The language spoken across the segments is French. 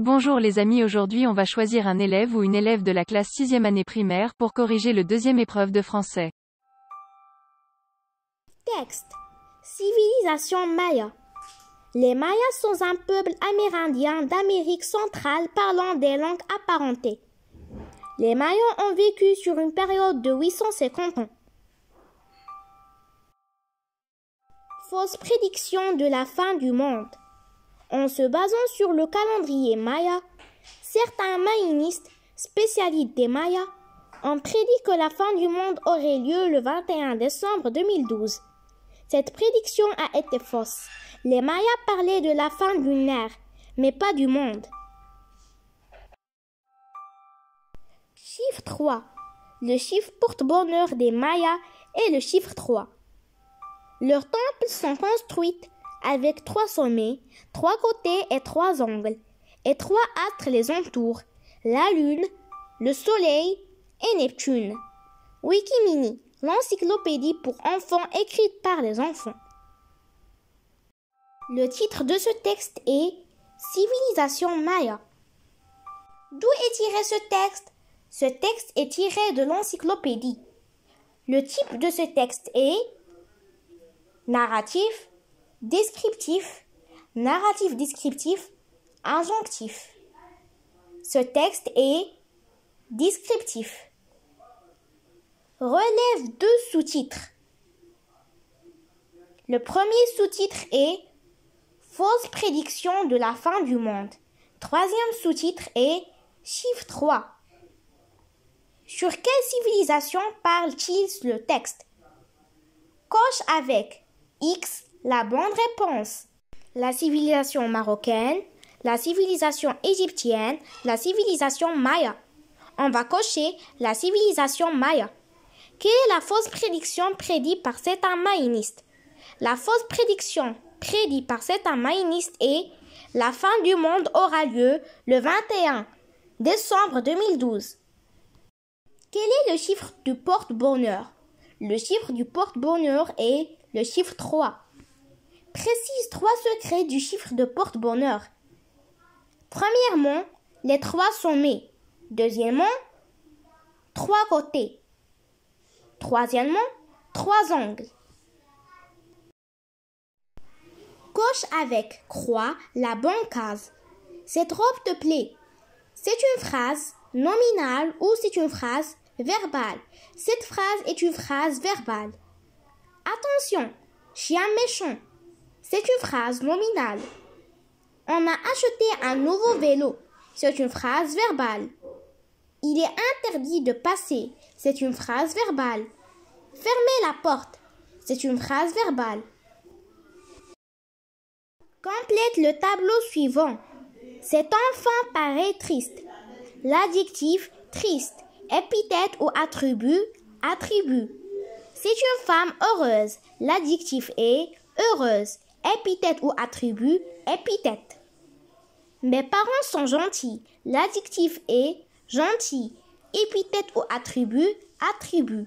Bonjour les amis aujourd'hui on va choisir un élève ou une élève de la classe 6e année primaire pour corriger le deuxième épreuve de français. Texte. Civilisation Maya. Les Mayas sont un peuple amérindien d'Amérique centrale parlant des langues apparentées. Les Mayas ont vécu sur une période de 850 ans. Fausse prédiction de la fin du monde. En se basant sur le calendrier maya, certains mayanistes, spécialistes des mayas, ont prédit que la fin du monde aurait lieu le 21 décembre 2012. Cette prédiction a été fausse. Les Mayas parlaient de la fin lunaire, mais pas du monde. Chiffre 3. Le chiffre porte-bonheur des Mayas est le chiffre 3. Leurs temples sont construites avec trois sommets, trois côtés et trois angles, et trois âtres les entourent, la Lune, le Soleil et Neptune. Wikimini, l'encyclopédie pour enfants écrite par les enfants. Le titre de ce texte est Civilisation Maya. D'où est tiré ce texte Ce texte est tiré de l'encyclopédie. Le type de ce texte est narratif, descriptif, narratif descriptif, injonctif. Ce texte est descriptif. Relève deux sous-titres. Le premier sous-titre est Fausse prédiction de la fin du monde. Troisième sous-titre est Chiffre 3. Sur quelle civilisation parle-t-il le texte Coche avec X la bonne réponse. La civilisation marocaine, la civilisation égyptienne, la civilisation maya. On va cocher la civilisation maya. Quelle est la fausse prédiction prédite par cet maïnistes La fausse prédiction prédite par cet améniste est la fin du monde aura lieu le 21 décembre 2012. Quel est le chiffre du porte-bonheur Le chiffre du porte-bonheur est le chiffre 3 précise trois secrets du chiffre de porte-bonheur. Premièrement, les trois sommets. Deuxièmement, trois côtés. Troisièmement, trois angles. Coche avec croix la bonne case. Cette robe te plaît. C'est une phrase nominale ou c'est une phrase verbale. Cette phrase est une phrase verbale. Attention, chien méchant. C'est une phrase nominale. On a acheté un nouveau vélo. C'est une phrase verbale. Il est interdit de passer. C'est une phrase verbale. Fermez la porte. C'est une phrase verbale. Complète le tableau suivant. Cet enfant paraît triste. L'adjectif triste, épithète ou attribut, attribut. C'est une femme heureuse. L'adjectif est heureuse épithète ou attribut, épithète. Mes parents sont gentils. L'adjectif est gentil. Épithète ou attribut, attribut.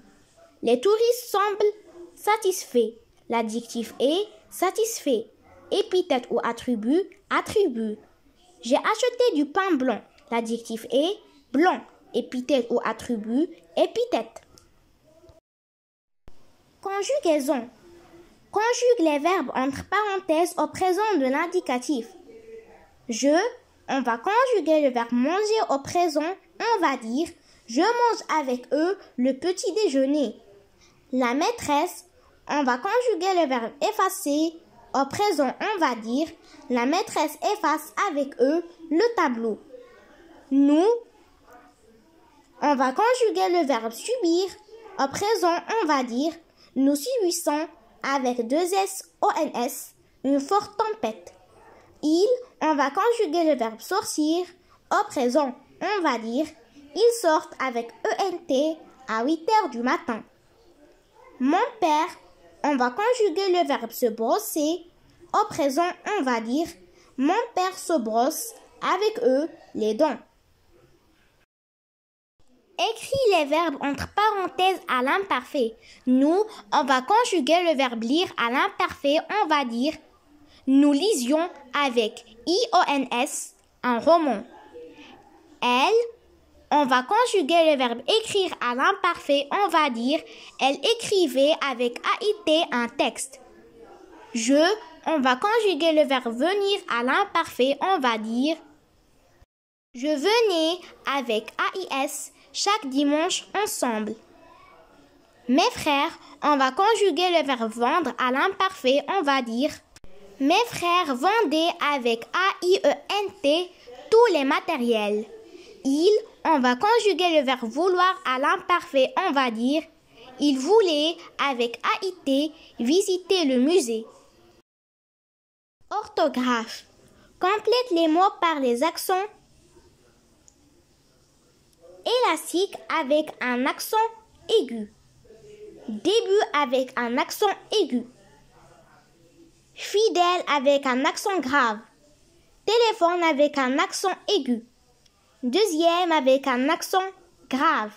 Les touristes semblent satisfaits. L'adjectif est satisfait. Épithète ou attribut, attribut. J'ai acheté du pain blanc. L'adjectif est blanc. Épithète ou attribut, épithète. Conjugaison conjugue les verbes entre parenthèses au présent de l'indicatif. Je, on va conjuguer le verbe manger au présent, on va dire je mange avec eux le petit déjeuner. La maîtresse, on va conjuguer le verbe effacer au présent, on va dire la maîtresse efface avec eux le tableau. Nous, on va conjuguer le verbe subir. Au présent, on va dire nous subissons avec deux S s une forte tempête. Il, on va conjuguer le verbe sortir au présent, on va dire ils sortent avec E-N-T à 8 heures du matin. Mon père, on va conjuguer le verbe se brosser au présent, on va dire mon père se brosse avec eux les dents. Écris les verbes entre parenthèses à l'imparfait. Nous, on va conjuguer le verbe lire à l'imparfait. On va dire Nous lisions avec i un roman. Elle, on va conjuguer le verbe écrire à l'imparfait. On va dire Elle écrivait avec a un texte. Je, on va conjuguer le verbe venir à l'imparfait. On va dire je venais avec AIS chaque dimanche ensemble. Mes frères, on va conjuguer le verbe vendre à l'imparfait, on va dire Mes frères vendaient avec A-I-E-N-T tous les matériels. il on va conjuguer le verbe vouloir à l'imparfait, on va dire Ils voulaient avec A-I-T visiter le musée. Orthographe. Complète les mots par les accents élastique avec un accent aigu. Début avec un accent aigu. Fidèle avec un accent grave. Téléphone avec un accent aigu. Deuxième avec un accent grave.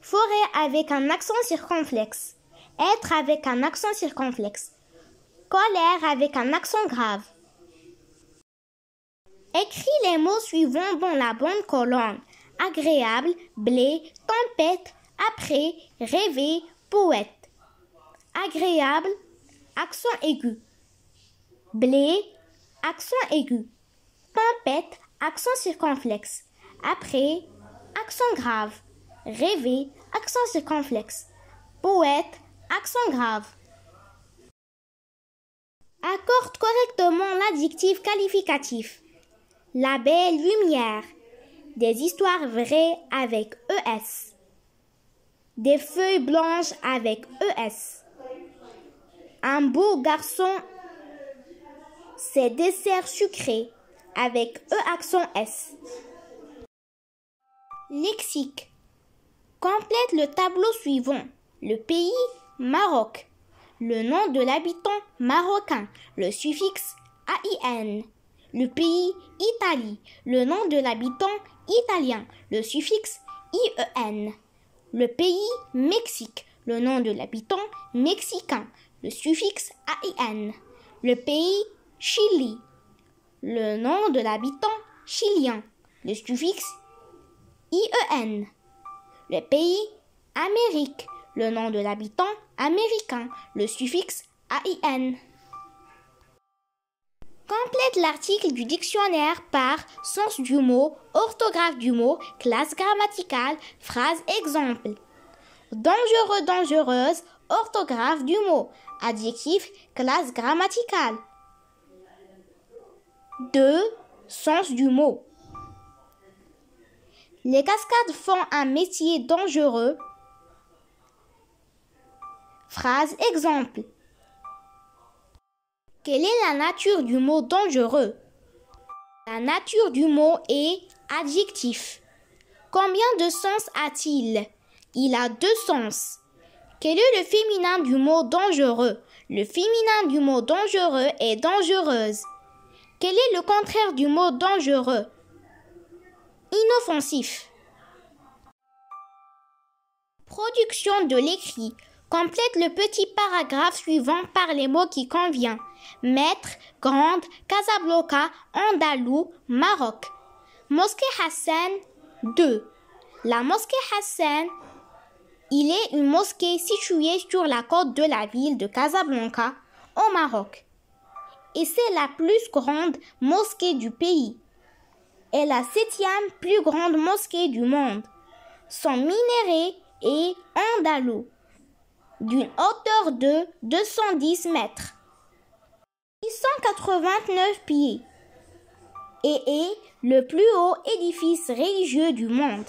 Forêt avec un accent circonflexe. Être avec un accent circonflexe. Colère avec un accent grave. Écris les mots suivants dans la bonne colonne agréable, blé, tempête, après, rêver, poète. Agréable, accent aigu. Blé, accent aigu. Tempête, accent circonflexe. Après, accent grave. Rêver, accent circonflexe. Poète, accent grave. Accorde correctement l'adjectif qualificatif. La belle lumière des histoires vraies avec ES, des feuilles blanches avec ES, un beau garçon, ses desserts sucrés avec E accent S. Lexique. Complète le tableau suivant. Le pays, Maroc. Le nom de l'habitant marocain, le suffixe AIN. Le pays, Italie. Le nom de l'habitant italien, le suffixe IEN. Le pays, Mexique, le nom de l'habitant, mexicain, le suffixe AIN. Le pays, Chili, le nom de l'habitant, chilien, le suffixe IEN. Le pays, Amérique, le nom de l'habitant, américain, le suffixe AIN. Complète l'article du dictionnaire par sens du mot, orthographe du mot, classe grammaticale, phrase exemple. Dangereux, dangereuse, orthographe du mot, adjectif, classe grammaticale. 2. Sens du mot. Les cascades font un métier dangereux. Phrase exemple. Quelle est la nature du mot dangereux La nature du mot est adjectif. Combien de sens a-t-il Il a deux sens. Quel est le féminin du mot dangereux Le féminin du mot dangereux est dangereuse. Quel est le contraire du mot dangereux Inoffensif. Production de l'écrit. Complète le petit paragraphe suivant par les mots qui conviennent. Maître, Grande, Casablanca, Andalou, Maroc. Mosquée Hassan 2. La mosquée Hassan, il est une mosquée située sur la côte de la ville de Casablanca, au Maroc. Et c'est la plus grande mosquée du pays. Et la septième plus grande mosquée du monde. Son minéré est andalou, d'une hauteur de 210 mètres. 689 pieds et est le plus haut édifice religieux du monde.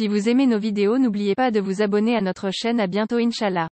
Si vous aimez nos vidéos n'oubliez pas de vous abonner à notre chaîne à bientôt Inch'Allah.